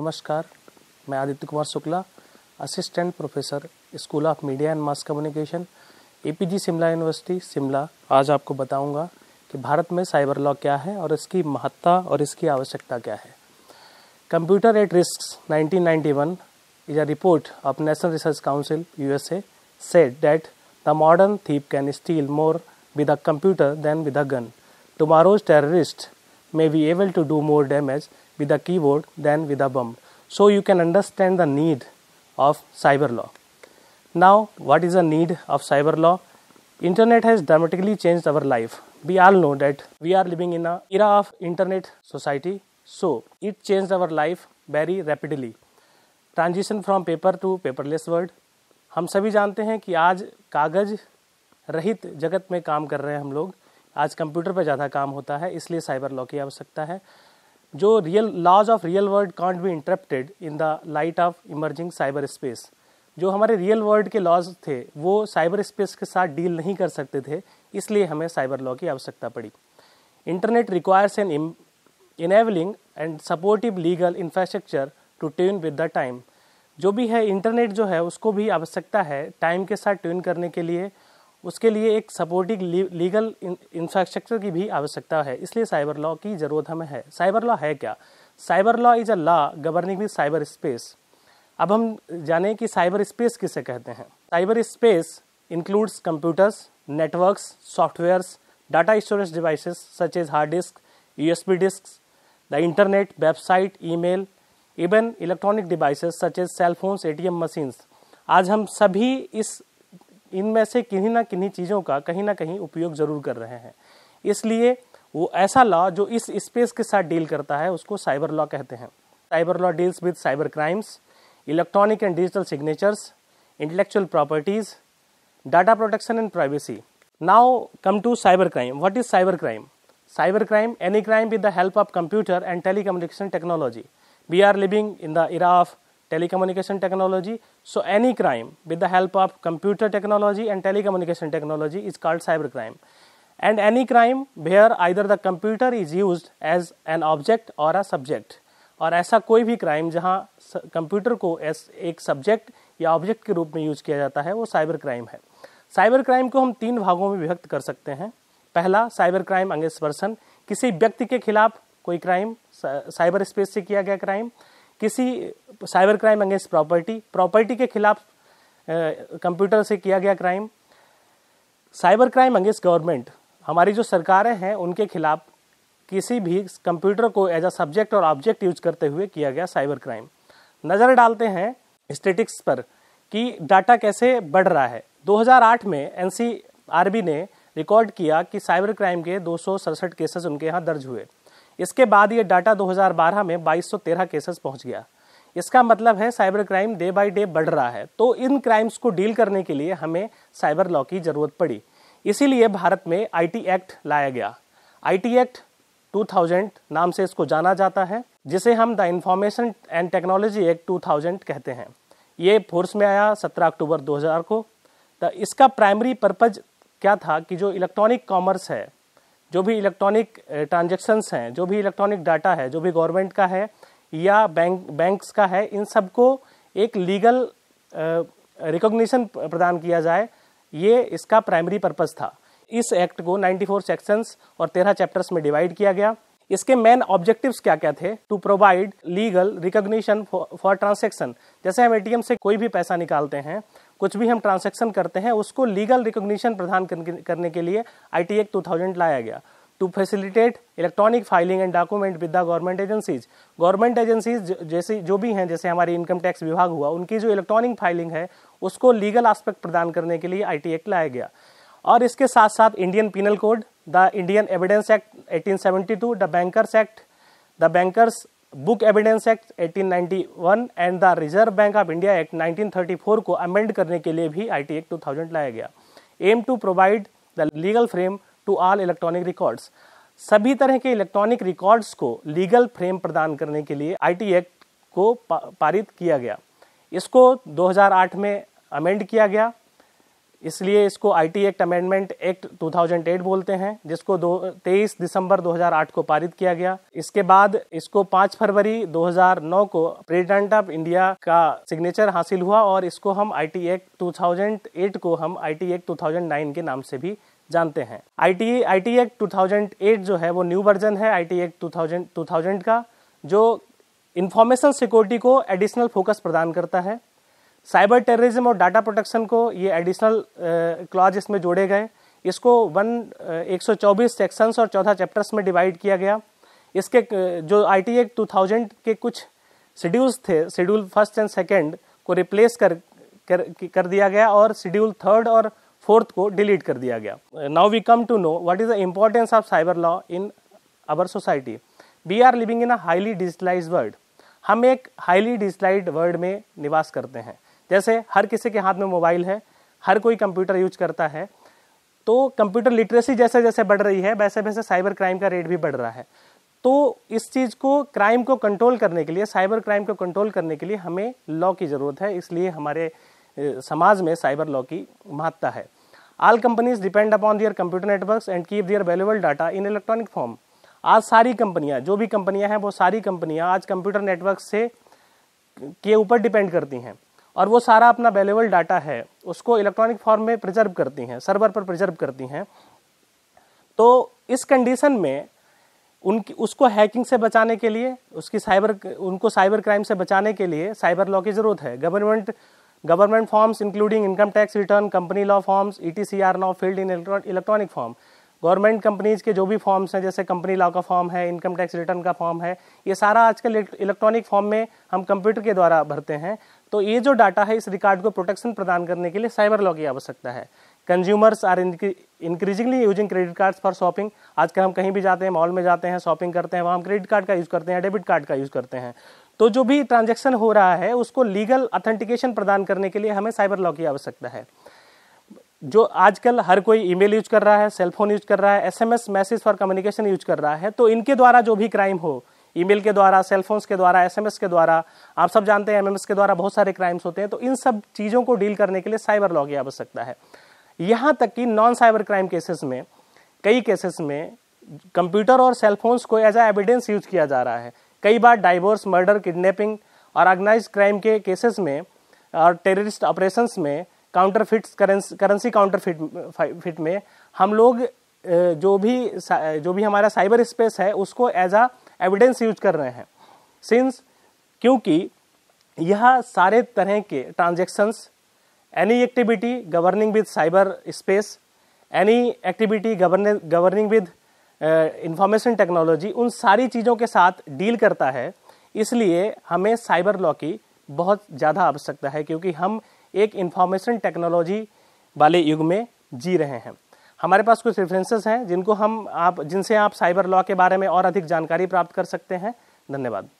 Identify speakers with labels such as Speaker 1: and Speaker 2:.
Speaker 1: नमस्कार मैं Aditya Kumar Shukla assistant professor school of media and mass communication APG Shimla university Shimla आज आपको बताऊंगा कि भारत में साइबर लॉ क्या है और इसकी महत्ता और इसकी आवश्यकता क्या है computer at risk 1991 is a report of national research council USA said that the modern thief can steal more with a computer than with a gun tomorrow's terrorist may be able to do more damage with a keyboard than with a bomb. So you can understand the need of cyber law. Now, what is the need of cyber law? Internet has dramatically changed our life. We all know that we are living in an era of internet society. So it changed our life very rapidly. Transition from paper to paperless world. हम सभी जानते हैं कि आज कागज रहित जगत में काम कर रहे हैं हम लोग आज कंप्यूटर पर ज़्यादा काम होता है इसलिए साइबर लॉ की आवश्यकता है जो real laws of real world can't be interrupted in the light of emerging cyber space जो हमारे रियल वर्ल्ड के लॉज थे वो साइबर स्पेस के साथ डील नहीं कर सकते थे इसलिए हमें साइबर लॉ की आवश्यकता पड़ी internet requires an enabling and supportive legal infrastructure to tune with the time जो भी है इंटरनेट जो है उसको भी आवश्यकता है टाइम के साथ ट्यून करने के लिए उसके लिए एक सपोर्टिंग लीगल इंफ्रास्ट्रक्चर की भी आवश्यकता है इसलिए साइबर लॉ की ज़रूरत हमें है साइबर लॉ है क्या cyber law is a law governing with cyber space अब हम जाने कि साइबर स्पेस किसे कहते हैं cyber space includes computers networks softwares data storage devices such as hard disk USB disk the internet website email even electronic devices such as cell phones ATM machines आज हम सभी इस इनमें से किन्हीं ना किन्हीं चीज़ों का कहीं ना कहीं उपयोग ज़रूर कर रहे हैं इसलिए वो ऐसा लॉ जो इस स्पेस के साथ डील करता है उसको साइबर लॉ कहते हैं cyber law deals with cyber crimes electronic and digital signatures intellectual properties data protection and privacy now come to cyber crime what is cyber crime cyber crime any crime with the help of computer and telecommunication technology we are living in the era telecommunication technology. So any crime with the help of computer technology and telecommunication technology is called cybercrime. And any crime where either the computer is used as an object or a subject. और ऐसा कोई भी crime जहां computer को S एक subject या object के रूप में यूज किया जाता है वो साइबर क्राइम है साइबर क्राइम को हम तीन भागों में विभक्त कर सकते हैं पहला साइबर क्राइम अगेंस्ट पर्सन किसी व्यक्ति के खिलाफ कोई क्राइम साइबर स्पेस से किया गया क्राइम किसी cyber crime against property property के खिलाफ कंप्यूटर से किया गया crime cyber crime against government हमारी जो सरकारें हैं उनके खिलाफ किसी भी कंप्यूटर को एज अ सब्जेक्ट और ऑब्जेक्ट यूज करते हुए किया गया साइबर क्राइम नज़र डालते हैं स्टेटिक्स पर कि डाटा कैसे बढ़ रहा है 2008 में एन ने रिकॉर्ड किया कि साइबर क्राइम के दो केसेस उनके यहाँ दर्ज हुए इसके बाद ये डाटा 2012 में 2213 केसेस पहुंच गया इसका मतलब है cyber crime day by day बढ़ रहा है तो इन क्राइम्स को डील करने के लिए हमें साइबर लॉ की जरूरत पड़ी इसीलिए भारत में आईटी एक्ट लाया गया आईटी एक्ट 2000 नाम से इसको जाना जाता है जिसे हम the information and technology act 2000 कहते हैं ये फोर्स में आया 17 अक्टूबर 2000 को तो इसका प्राइमरी पर्पज क्या था कि जो इलेक्ट्रॉनिक कॉमर्स है जो भी इलेक्ट्रॉनिक ट्रांजेक्शन्स uh, हैं जो भी इलेक्ट्रॉनिक डाटा है जो भी गवर्नमेंट का है या बैंक बैंक्स का है इन सबको एक लीगल रिकॉग्निशन uh, प्रदान किया जाए ये इसका प्राइमरी पर्पज़ था इस एक्ट को 94 सेक्शंस और 13 चैप्टर्स में डिवाइड किया गया इसके मेन ऑब्जेक्टिव्स क्या क्या थे to provide legal recognition for transaction जैसे हम एटीएम से कोई भी पैसा निकालते हैं कुछ भी हम ट्रांसैक्शन करते हैं उसको लीगल रिकोगशन प्रदान करने के लिए आई टी एक्ट टू लाया गया to facilitate electronic filing and document with the government agencies government agencies जैसे जो भी हैं जैसे हमारी इनकम टैक्स विभाग हुआ उनकी जो इलेक्ट्रॉनिक फाइलिंग है उसको लीगल आस्पेक्ट प्रदान करने के लिए आई टी एक्ट लाया गया और इसके साथ साथ Indian penal code the Indian evidence act eighteen seventy two the bankers act the bankers book evidence act 1891 and the reserve bank of India act 1934 को अमेंड करने के लिए भी आई टी एक्ट टू लाया गया aim to provide the legal frame to all electronic records सभी तरह के इलेक्ट्रॉनिक रिकॉर्ड्स को लीगल फ्रेम प्रदान करने के लिए आई एक्ट को पारित किया गया इसको 2008 में अमेंड किया गया इसलिए इसको आईटी एक्ट अमेंडमेंट एक्ट 2008 बोलते हैं जिसको दो तेईस दिसंबर 2008 को पारित किया गया इसके बाद इसको 5 फरवरी 2009 को प्रेसिडेंट ऑफ इंडिया का सिग्नेचर हासिल हुआ और इसको हम आईटी एक्ट 2008 को हम आईटी एक्ट 2009 के नाम से भी जानते हैं आईटी आईटी एक्ट 2008 जो है वो न्यू वर्जन है आईटी एक्ट 2000 2000 का जो इन्फॉर्मेशन सिक्योरिटी को एडिशनल फोकस प्रदान करता है साइबर टेररिज्म और डाटा प्रोटेक्शन को ये एडिशनल क्लॉज इसमें जोड़े गए इसको वन एक सौ चौबीस सेक्शंस और चौदह चैप्टर्स में डिवाइड किया गया इसके जो I T act two thousand के कुछ शेड्यूल्स थे शेड्यूल फर्स्ट एंड सेकेंड को रिप्लेस कर कर कर दिया गया और शेड्यूल थर्ड और फोर्थ को डिलीट कर दिया गया now we come to know what is the importance of cyber law in our society we are living in a highly digitalize world हम एक हाईली डिजिटलाइज वर्ल्ड में निवास करते हैं जैसे हर किसी के हाथ में मोबाइल है हर कोई कंप्यूटर यूज करता है तो कंप्यूटर लिटरेसी जैसे जैसे बढ़ रही है वैसे वैसे साइबर क्राइम का रेट भी बढ़ रहा है तो इस चीज़ को क्राइम को कंट्रोल करने के लिए साइबर क्राइम को कंट्रोल करने के लिए हमें लॉ की ज़रूरत है इसलिए हमारे समाज में साइबर लॉ की महत्ता है all companies depend upon their computer network and keep their valuable data in electronic form आज सारी कंपनियां जो भी कंपनियां हैं वो सारी कंपनियां आज कंप्यूटर नेटवर्क से के ऊपर डिपेंड करती हैं और वो सारा अपना अवेलेबल डाटा है उसको इलेक्ट्रॉनिक फॉर्म में प्रिजर्व करती हैं सर्वर पर प्रिजर्व करती हैं तो इस कंडीशन में उनकी उसको हैकिंग से बचाने के लिए उसकी साइबर उनको साइबर क्राइम से बचाने के लिए साइबर लॉ की ज़रूरत है government government forms including income tax return company law forms E T C are law field in electronic form government companies के जो भी फॉर्म्स हैं जैसे कंपनी लॉ का फॉर्म है इनकम टैक्स रिटर्न का फॉर्म है ये सारा आजकल इलेक्ट्रॉनिक फॉर्म में हम कंप्यूटर के द्वारा भरते हैं तो ये जो डाटा है इस रिकॉर्ड को प्रोटेक्शन प्रदान करने के लिए साइबर लॉ की आवश्यकता है consumers are increasingly using credit cards for shopping आजकल हम कहीं भी जाते हैं मॉल में जाते हैं शॉपिंग करते हैं वहाँ हम क्रेडिट कार्ड का यूज़ करते हैं डेबिट कार्ड का यूज़ करते हैं तो जो भी ट्रांजेक्शन हो रहा है उसको लीगल ऑथेंटिकेशन प्रदान करने के लिए हमें साइबर लॉ की आवश्यकता है जो आजकल हर कोई ईमेल यूज कर रहा है सेलफोन यूज कर रहा है SMS message for communication use कर रहा है तो इनके द्वारा जो भी क्राइम हो ईमेल के द्वारा सेलफोन्स के द्वारा एसएमएस के द्वारा आप सब जानते हैं एमएमएस के द्वारा बहुत सारे क्राइम्स होते हैं तो इन सब चीज़ों को डील करने के लिए साइबर लॉ की आवश्यकता है यहाँ तक कि नॉन साइबर क्राइम केसेस में कई केसेस में कंप्यूटर और सेलफोन्स को एज आ एविडेंस यूज किया जा रहा है कई बार डाइवोर्स मर्डर किडनेपिंग और ऑर्गेनाइज क्राइम के केसेस में और टेररिस्ट ऑपरेशंस में counterfeit currency counterfeit fit में हम लोग जो भी जो भी हमारा साइबर स्पेस है उसको एज आ एविडेंस यूज कर रहे हैं सिंस क्योंकि यह सारे तरह के transactions any activity governing with cyber space any activity governing with information technology उन सारी चीज़ों के साथ डील करता है इसलिए हमें साइबर लॉ की बहुत ज़्यादा आवश्यकता है क्योंकि हम एक इंफॉर्मेशन टेक्नोलॉजी वाले युग में जी रहे हैं हमारे पास कुछ रेफरेंसेस हैं जिनको हम आप जिनसे आप साइबर लॉ के बारे में और अधिक जानकारी प्राप्त कर सकते हैं धन्यवाद